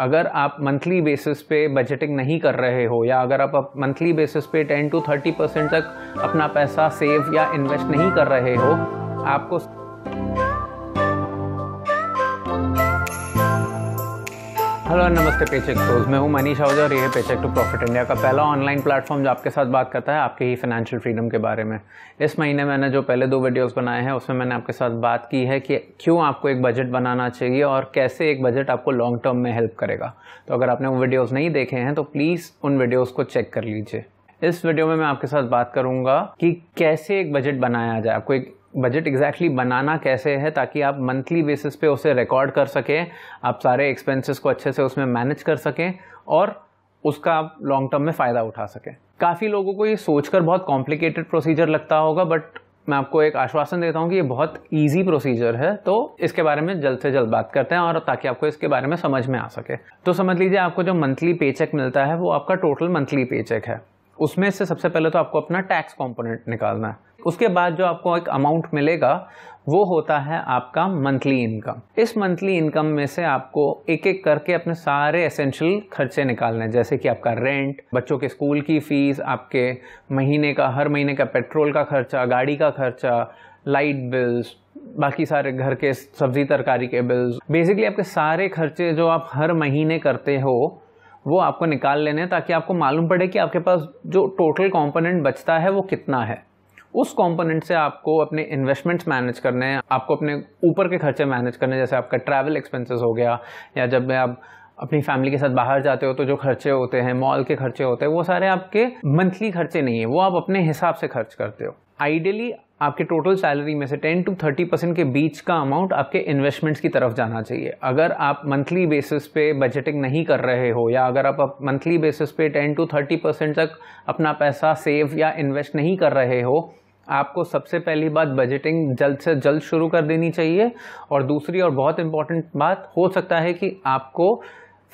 अगर आप monthly basis पे बजटिंग नहीं कर रहे हो या अगर आप मंथली बेसिस पे 10 टू 30 परसेंट तक अपना पैसा सेव या इन्वेस्ट नहीं कर रहे हो आपको हेलो नमस्ते पेचेक शोज मैं हूँ मनीष आहूजा और ये पेचेक टू प्रॉफिट इंडिया का पहला ऑनलाइन प्लेटफॉर्म जो आपके साथ बात करता है आपके ही फाइनेंशियल फ्रीडम के बारे में इस महीने मैंने जो पहले दो वीडियोस बनाए हैं उसमें मैंने आपके साथ बात की है कि क्यों आपको एक बजट बनाना चाहिए और कैसे एक बजट आपको लॉन्ग टर्म में हेल्प करेगा तो अगर आपने वो वीडियोज़ नहीं देखे हैं तो प्लीज़ उन वीडियोज़ को चेक कर लीजिए इस वीडियो में मैं आपके साथ बात करूंगा कि कैसे एक बजट बनाया जाए आपको एक बजट एग्जैक्टली बनाना कैसे है ताकि आप मंथली बेसिस पे उसे रिकॉर्ड कर सकें आप सारे एक्सपेंसेस को अच्छे से उसमें मैनेज कर सकें और उसका आप लॉन्ग टर्म में फ़ायदा उठा सकें काफ़ी लोगों को ये सोचकर बहुत कॉम्प्लिकेटेड प्रोसीजर लगता होगा बट मैं आपको एक आश्वासन देता हूँ कि ये बहुत ईजी प्रोसीजर है तो इसके बारे में जल्द से जल्द बात करते हैं और ताकि आपको इसके बारे में समझ में आ सके तो समझ लीजिए आपको जो मंथली पेचेक मिलता है वो आपका टोटल मंथली पेचेक है उसमें से सबसे पहले तो आपको अपना टैक्स कॉम्पोनेंट निकालना है उसके बाद जो आपको एक अमाउंट मिलेगा वो होता है आपका मंथली इनकम इस मंथली इनकम में से आपको एक एक करके अपने सारे एसेंशियल खर्चे निकालने हैं जैसे कि आपका रेंट बच्चों के स्कूल की फ़ीस आपके महीने का हर महीने का पेट्रोल का खर्चा गाड़ी का खर्चा लाइट बिल्स बाकी सारे घर के सब्जी तरकारी के बिल्स बेसिकली आपके सारे खर्चे जो आप हर महीने करते हो वो आपको निकाल लेने ताकि आपको मालूम पड़े कि आपके पास जो टोटल कंपोनेंट बचता है वो कितना है उस कंपोनेंट से आपको अपने इन्वेस्टमेंट्स मैनेज करने हैं आपको अपने ऊपर के खर्चे मैनेज करने जैसे आपका ट्रैवल एक्सपेंसेस हो गया या जब मैं आप अपनी फैमिली के साथ बाहर जाते हो तो जो खर्चे होते हैं मॉल के खर्चे होते हैं वो सारे आपके मंथली खर्चे नहीं है वो आप अपने हिसाब से खर्च करते हो आइडियली आपके टोटल सैलरी में से 10 टू 30 परसेंट के बीच का अमाउंट आपके इन्वेस्टमेंट्स की तरफ जाना चाहिए अगर आप मंथली बेसिस पे बजटिंग नहीं कर रहे हो या अगर आप मंथली बेसिस पे 10 टू 30 परसेंट तक अपना पैसा सेव या इन्वेस्ट नहीं कर रहे हो आपको सबसे पहली बात बजटिंग जल्द से जल्द शुरू कर देनी चाहिए और दूसरी और बहुत इम्पॉर्टेंट बात हो सकता है कि आपको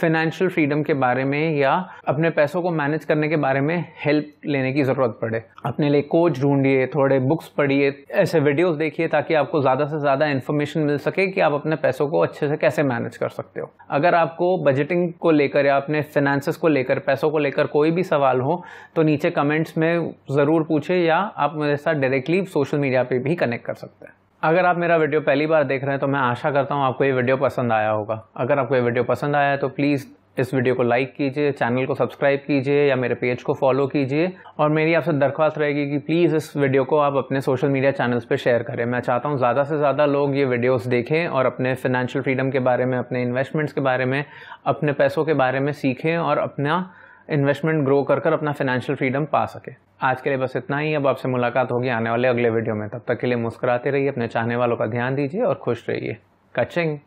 फाइनेंशियल फ्रीडम के बारे में या अपने पैसों को मैनेज करने के बारे में हेल्प लेने की ज़रूरत पड़े अपने लिए कोच ढूंढिए थोड़े बुक्स पढ़िए ऐसे वीडियोस देखिए ताकि आपको ज़्यादा से ज़्यादा इन्फॉर्मेशन मिल सके कि आप अपने पैसों को अच्छे से कैसे मैनेज कर सकते हो अगर आपको बजटिंग को लेकर या अपने फाइनेंस को लेकर पैसों को लेकर कोई भी सवाल हो तो नीचे कमेंट्स में ज़रूर पूछे या आप मेरे साथ डायरेक्टली सोशल मीडिया पर भी कनेक्ट कर सकते हैं अगर आप मेरा वीडियो पहली बार देख रहे हैं तो मैं आशा करता हूँ आपको ये वीडियो पसंद आया होगा अगर आपको ये वीडियो पसंद आया है तो प्लीज़ इस वीडियो को लाइक कीजिए चैनल को सब्सक्राइब कीजिए या मेरे पेज को फॉलो कीजिए और मेरी आपसे दरख्वास्त रहेगी कि प्लीज़ इस वीडियो को आप अपने सोशल मीडिया चैनल्स पर शेयर करें मैं चाहता हूँ ज़्यादा से ज़्यादा लोग ये वीडियोज़ देखें और अपने फिनेंशियल फ्रीडम के बारे में अपने इन्वेस्टमेंट्स के बारे में अपने पैसों के बारे में सीखें और अपना इन्वेस्टमेंट ग्रो कर कर अपना फाइनेंशियल फ्रीडम पा सके आज के लिए बस इतना ही अब आपसे मुलाकात होगी आने वाले अगले वीडियो में तब तक के लिए मुस्कुराते रहिए अपने चाहने वालों का ध्यान दीजिए और खुश रहिए कचिंग